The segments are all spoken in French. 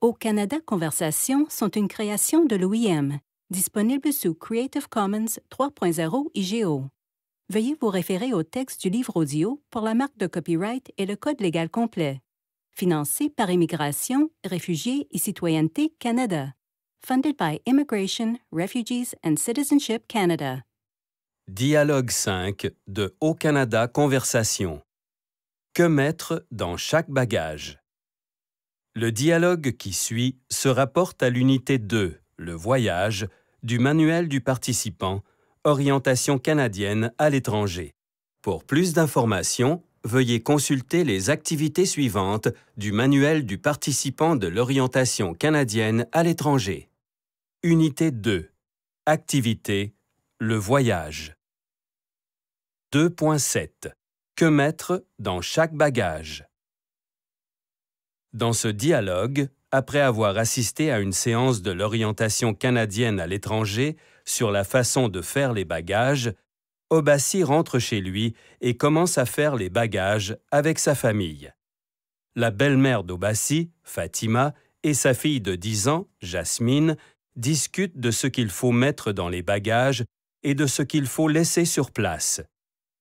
Au Canada Conversation sont une création de l'OIM, disponible sous Creative Commons 3.0 IGO. Veuillez vous référer au texte du livre audio pour la marque de copyright et le code légal complet. Financé par Immigration, Réfugiés et Citoyenneté Canada. Funded by Immigration, Refugees and Citizenship Canada. Dialogue 5 de Au Canada Conversation. Que mettre dans chaque bagage? Le dialogue qui suit se rapporte à l'unité 2, le voyage, du manuel du participant, orientation canadienne à l'étranger. Pour plus d'informations, veuillez consulter les activités suivantes du manuel du participant de l'orientation canadienne à l'étranger. Unité 2. Activité. Le voyage. 2.7. Que mettre dans chaque bagage dans ce dialogue, après avoir assisté à une séance de l'orientation canadienne à l'étranger sur la façon de faire les bagages, Obassi rentre chez lui et commence à faire les bagages avec sa famille. La belle-mère d'Obassi, Fatima, et sa fille de 10 ans, Jasmine, discutent de ce qu'il faut mettre dans les bagages et de ce qu'il faut laisser sur place.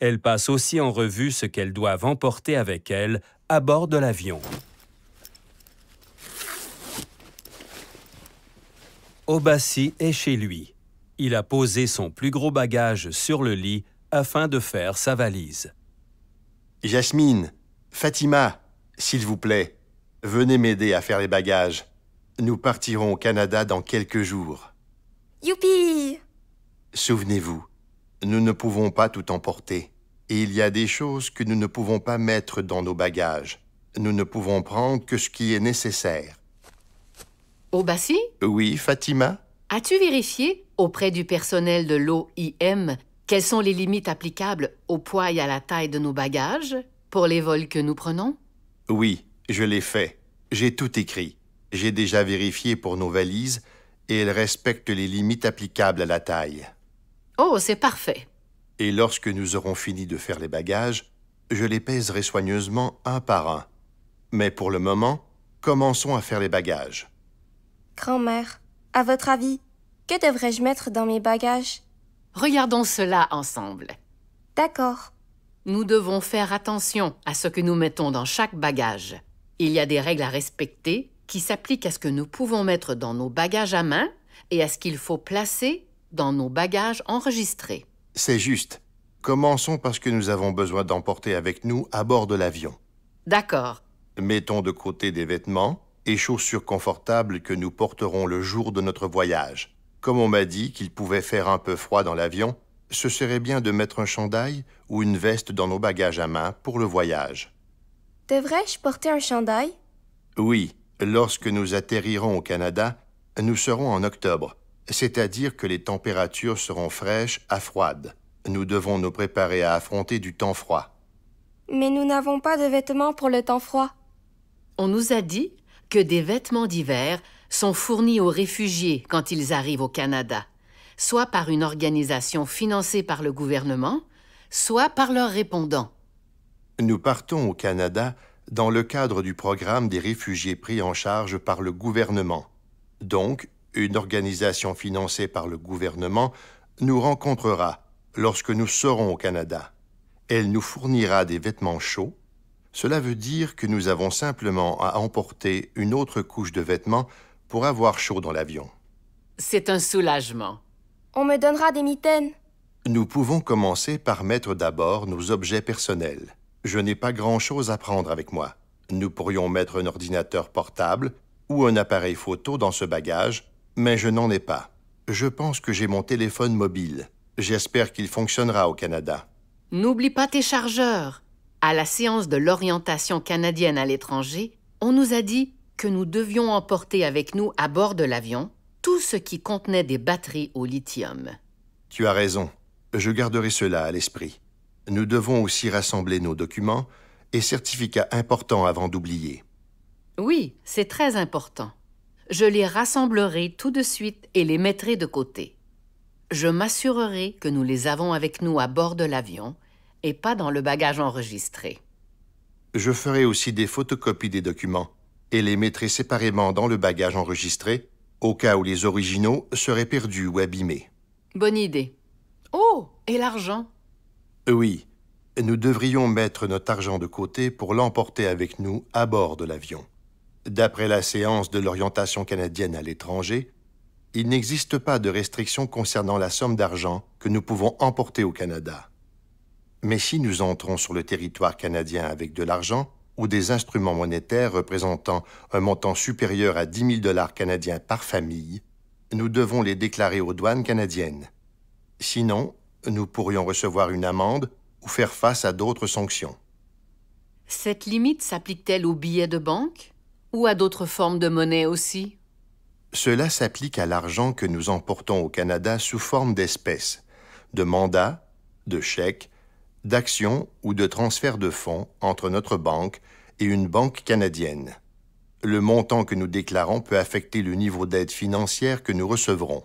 Elles passent aussi en revue ce qu'elles doivent emporter avec elles à bord de l'avion. Obassi est chez lui. Il a posé son plus gros bagage sur le lit afin de faire sa valise. Jasmine, Fatima, s'il vous plaît, venez m'aider à faire les bagages. Nous partirons au Canada dans quelques jours. Youpi Souvenez-vous, nous ne pouvons pas tout emporter. Et il y a des choses que nous ne pouvons pas mettre dans nos bagages. Nous ne pouvons prendre que ce qui est nécessaire. Au Bassi Oui, Fatima. As-tu vérifié auprès du personnel de l'OIM quelles sont les limites applicables au poids et à la taille de nos bagages pour les vols que nous prenons Oui, je l'ai fait. J'ai tout écrit. J'ai déjà vérifié pour nos valises et elles respectent les limites applicables à la taille. Oh, c'est parfait. Et lorsque nous aurons fini de faire les bagages, je les pèserai soigneusement un par un. Mais pour le moment, commençons à faire les bagages. Grand-mère, à votre avis, que devrais-je mettre dans mes bagages Regardons cela ensemble. D'accord. Nous devons faire attention à ce que nous mettons dans chaque bagage. Il y a des règles à respecter qui s'appliquent à ce que nous pouvons mettre dans nos bagages à main et à ce qu'il faut placer dans nos bagages enregistrés. C'est juste. Commençons par ce que nous avons besoin d'emporter avec nous à bord de l'avion. D'accord. Mettons de côté des vêtements, et chaussures confortables que nous porterons le jour de notre voyage. Comme on m'a dit qu'il pouvait faire un peu froid dans l'avion, ce serait bien de mettre un chandail ou une veste dans nos bagages à main pour le voyage. Devrais-je porter un chandail? Oui. Lorsque nous atterrirons au Canada, nous serons en octobre, c'est-à-dire que les températures seront fraîches à froides. Nous devons nous préparer à affronter du temps froid. Mais nous n'avons pas de vêtements pour le temps froid. On nous a dit que des vêtements d'hiver sont fournis aux réfugiés quand ils arrivent au Canada, soit par une organisation financée par le gouvernement, soit par leurs répondants. Nous partons au Canada dans le cadre du programme des réfugiés pris en charge par le gouvernement. Donc, une organisation financée par le gouvernement nous rencontrera lorsque nous serons au Canada. Elle nous fournira des vêtements chauds, cela veut dire que nous avons simplement à emporter une autre couche de vêtements pour avoir chaud dans l'avion. C'est un soulagement. On me donnera des mitaines. Nous pouvons commencer par mettre d'abord nos objets personnels. Je n'ai pas grand-chose à prendre avec moi. Nous pourrions mettre un ordinateur portable ou un appareil photo dans ce bagage, mais je n'en ai pas. Je pense que j'ai mon téléphone mobile. J'espère qu'il fonctionnera au Canada. N'oublie pas tes chargeurs. À la séance de l'orientation canadienne à l'étranger, on nous a dit que nous devions emporter avec nous à bord de l'avion tout ce qui contenait des batteries au lithium. Tu as raison. Je garderai cela à l'esprit. Nous devons aussi rassembler nos documents et certificats importants avant d'oublier. Oui, c'est très important. Je les rassemblerai tout de suite et les mettrai de côté. Je m'assurerai que nous les avons avec nous à bord de l'avion et pas dans le bagage enregistré. Je ferai aussi des photocopies des documents et les mettrai séparément dans le bagage enregistré au cas où les originaux seraient perdus ou abîmés. Bonne idée. Oh, et l'argent euh, Oui, nous devrions mettre notre argent de côté pour l'emporter avec nous à bord de l'avion. D'après la séance de l'orientation canadienne à l'étranger, il n'existe pas de restriction concernant la somme d'argent que nous pouvons emporter au Canada. Mais si nous entrons sur le territoire canadien avec de l'argent ou des instruments monétaires représentant un montant supérieur à 10 000 dollars canadiens par famille, nous devons les déclarer aux douanes canadiennes. Sinon, nous pourrions recevoir une amende ou faire face à d'autres sanctions. Cette limite s'applique-t-elle aux billets de banque ou à d'autres formes de monnaie aussi? Cela s'applique à l'argent que nous emportons au Canada sous forme d'espèces, de mandats, de chèques d'action ou de transfert de fonds entre notre banque et une banque canadienne. Le montant que nous déclarons peut affecter le niveau d'aide financière que nous recevrons.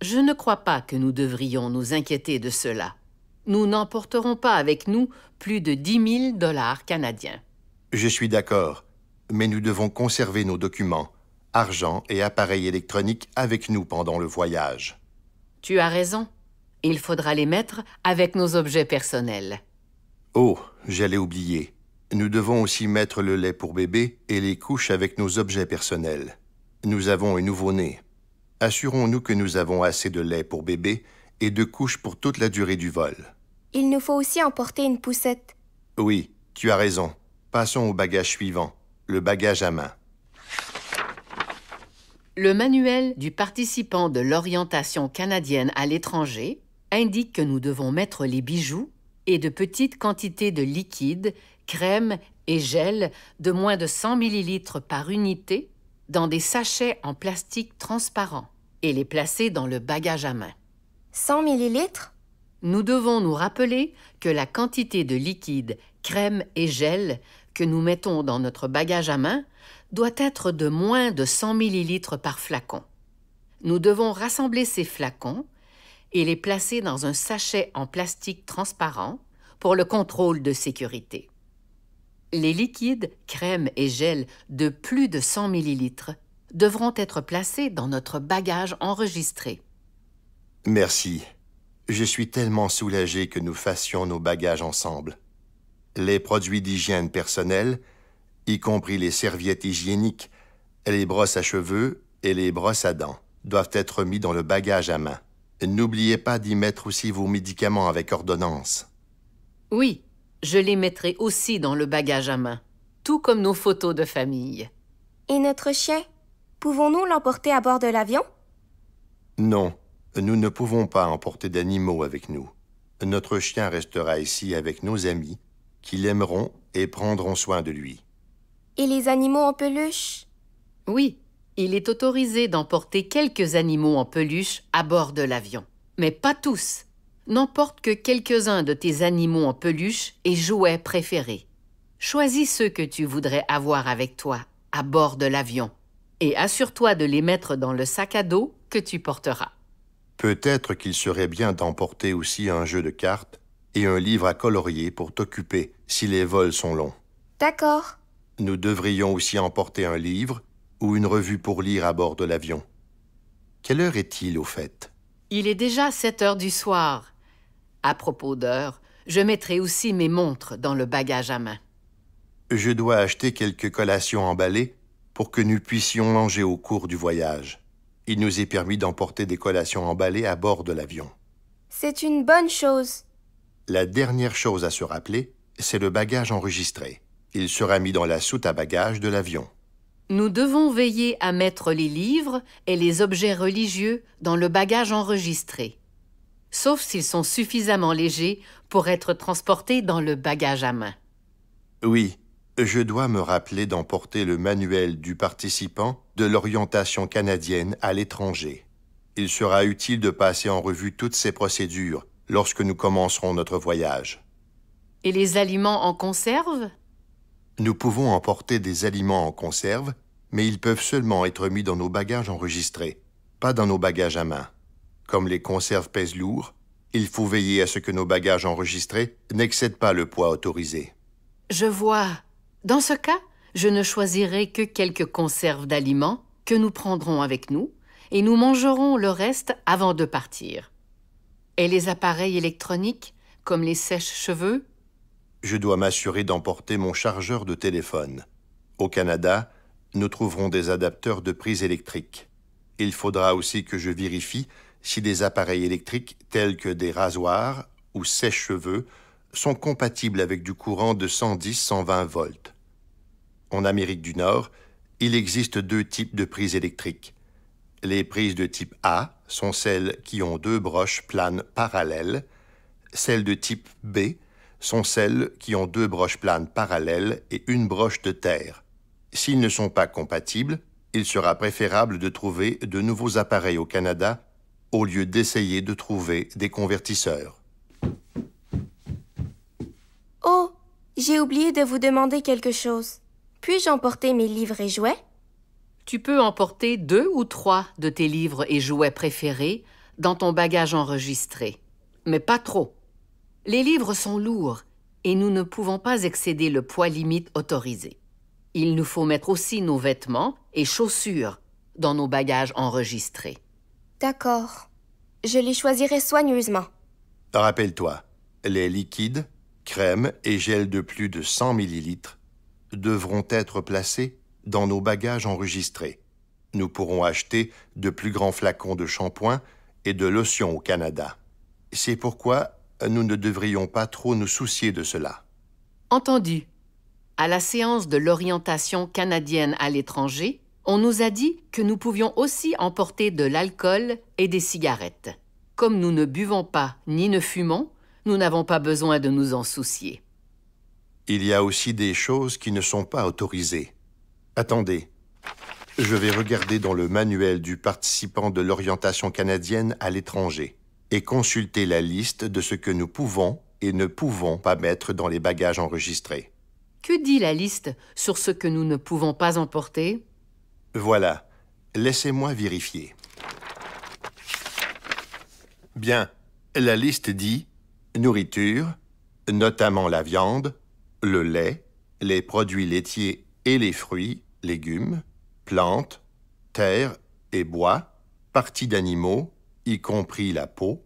Je ne crois pas que nous devrions nous inquiéter de cela. Nous n'emporterons pas avec nous plus de 10 000 dollars canadiens. Je suis d'accord, mais nous devons conserver nos documents, argent et appareils électroniques avec nous pendant le voyage. Tu as raison. Il faudra les mettre avec nos objets personnels. Oh, j'allais oublier. Nous devons aussi mettre le lait pour bébé et les couches avec nos objets personnels. Nous avons un nouveau-né. Assurons-nous que nous avons assez de lait pour bébé et de couches pour toute la durée du vol. Il nous faut aussi emporter une poussette. Oui, tu as raison. Passons au bagage suivant, le bagage à main. Le manuel du participant de l'orientation canadienne à l'étranger indique que nous devons mettre les bijoux et de petites quantités de liquide, crème et gel de moins de 100 ml par unité dans des sachets en plastique transparent et les placer dans le bagage à main. 100 ml Nous devons nous rappeler que la quantité de liquide, crème et gel que nous mettons dans notre bagage à main doit être de moins de 100 ml par flacon. Nous devons rassembler ces flacons et les placer dans un sachet en plastique transparent pour le contrôle de sécurité. Les liquides, crèmes et gels de plus de 100 ml devront être placés dans notre bagage enregistré. Merci. Je suis tellement soulagé que nous fassions nos bagages ensemble. Les produits d'hygiène personnelle, y compris les serviettes hygiéniques, les brosses à cheveux et les brosses à dents, doivent être mis dans le bagage à main. N'oubliez pas d'y mettre aussi vos médicaments avec ordonnance. Oui, je les mettrai aussi dans le bagage à main, tout comme nos photos de famille. Et notre chien Pouvons-nous l'emporter à bord de l'avion Non, nous ne pouvons pas emporter d'animaux avec nous. Notre chien restera ici avec nos amis, qui l'aimeront et prendront soin de lui. Et les animaux en peluche Oui, il est autorisé d'emporter quelques animaux en peluche à bord de l'avion. Mais pas tous. N'emporte que quelques-uns de tes animaux en peluche et jouets préférés. Choisis ceux que tu voudrais avoir avec toi à bord de l'avion et assure-toi de les mettre dans le sac à dos que tu porteras. Peut-être qu'il serait bien d'emporter aussi un jeu de cartes et un livre à colorier pour t'occuper si les vols sont longs. D'accord. Nous devrions aussi emporter un livre ou une revue pour lire à bord de l'avion. Quelle heure est-il, au fait Il est déjà 7 heures du soir. À propos d'heures, je mettrai aussi mes montres dans le bagage à main. Je dois acheter quelques collations emballées pour que nous puissions manger au cours du voyage. Il nous est permis d'emporter des collations emballées à bord de l'avion. C'est une bonne chose. La dernière chose à se rappeler, c'est le bagage enregistré. Il sera mis dans la soute à bagages de l'avion. Nous devons veiller à mettre les livres et les objets religieux dans le bagage enregistré, sauf s'ils sont suffisamment légers pour être transportés dans le bagage à main. Oui, je dois me rappeler d'emporter le manuel du participant de l'orientation canadienne à l'étranger. Il sera utile de passer en revue toutes ces procédures lorsque nous commencerons notre voyage. Et les aliments en conserve nous pouvons emporter des aliments en conserve, mais ils peuvent seulement être mis dans nos bagages enregistrés, pas dans nos bagages à main. Comme les conserves pèsent lourd, il faut veiller à ce que nos bagages enregistrés n'excèdent pas le poids autorisé. Je vois. Dans ce cas, je ne choisirai que quelques conserves d'aliments que nous prendrons avec nous et nous mangerons le reste avant de partir. Et les appareils électroniques, comme les sèches-cheveux, je dois m'assurer d'emporter mon chargeur de téléphone. Au Canada, nous trouverons des adapteurs de prise électrique. Il faudra aussi que je vérifie si des appareils électriques tels que des rasoirs ou sèche-cheveux sont compatibles avec du courant de 110-120 volts. En Amérique du Nord, il existe deux types de prises électriques. Les prises de type A sont celles qui ont deux broches planes parallèles, celles de type B sont celles qui ont deux broches planes parallèles et une broche de terre. S'ils ne sont pas compatibles, il sera préférable de trouver de nouveaux appareils au Canada au lieu d'essayer de trouver des convertisseurs. Oh, j'ai oublié de vous demander quelque chose. Puis-je emporter mes livres et jouets? Tu peux emporter deux ou trois de tes livres et jouets préférés dans ton bagage enregistré, mais pas trop. Les livres sont lourds et nous ne pouvons pas excéder le poids limite autorisé. Il nous faut mettre aussi nos vêtements et chaussures dans nos bagages enregistrés. D'accord. Je les choisirai soigneusement. Rappelle-toi, les liquides, crèmes et gels de plus de 100 ml devront être placés dans nos bagages enregistrés. Nous pourrons acheter de plus grands flacons de shampoing et de lotion au Canada. C'est pourquoi nous ne devrions pas trop nous soucier de cela. Entendu. À la séance de l'orientation canadienne à l'étranger, on nous a dit que nous pouvions aussi emporter de l'alcool et des cigarettes. Comme nous ne buvons pas ni ne fumons, nous n'avons pas besoin de nous en soucier. Il y a aussi des choses qui ne sont pas autorisées. Attendez. Je vais regarder dans le manuel du participant de l'orientation canadienne à l'étranger et consulter la liste de ce que nous pouvons et ne pouvons pas mettre dans les bagages enregistrés. Que dit la liste sur ce que nous ne pouvons pas emporter Voilà. Laissez-moi vérifier. Bien. La liste dit nourriture, notamment la viande, le lait, les produits laitiers et les fruits, légumes, plantes, terre et bois, parties d'animaux, y compris la peau,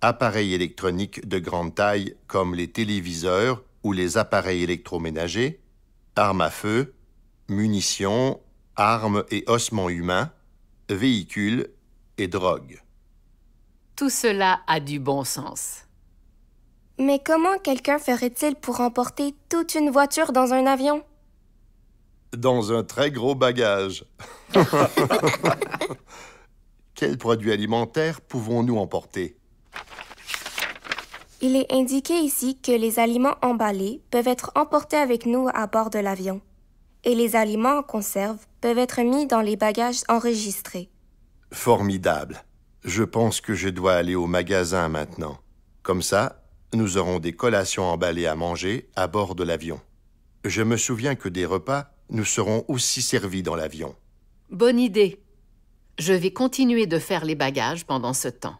appareils électroniques de grande taille comme les téléviseurs ou les appareils électroménagers, armes à feu, munitions, armes et ossements humains, véhicules et drogues. Tout cela a du bon sens. Mais comment quelqu'un ferait-il pour emporter toute une voiture dans un avion Dans un très gros bagage. Quels produits alimentaires pouvons-nous emporter? Il est indiqué ici que les aliments emballés peuvent être emportés avec nous à bord de l'avion et les aliments en conserve peuvent être mis dans les bagages enregistrés. Formidable. Je pense que je dois aller au magasin maintenant. Comme ça, nous aurons des collations emballées à manger à bord de l'avion. Je me souviens que des repas nous seront aussi servis dans l'avion. Bonne idée. Je vais continuer de faire les bagages pendant ce temps.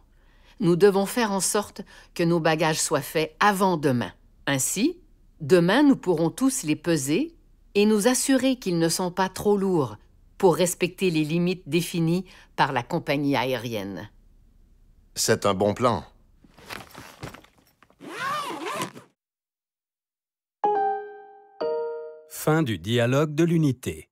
Nous devons faire en sorte que nos bagages soient faits avant demain. Ainsi, demain, nous pourrons tous les peser et nous assurer qu'ils ne sont pas trop lourds pour respecter les limites définies par la compagnie aérienne. C'est un bon plan. Fin du dialogue de l'unité.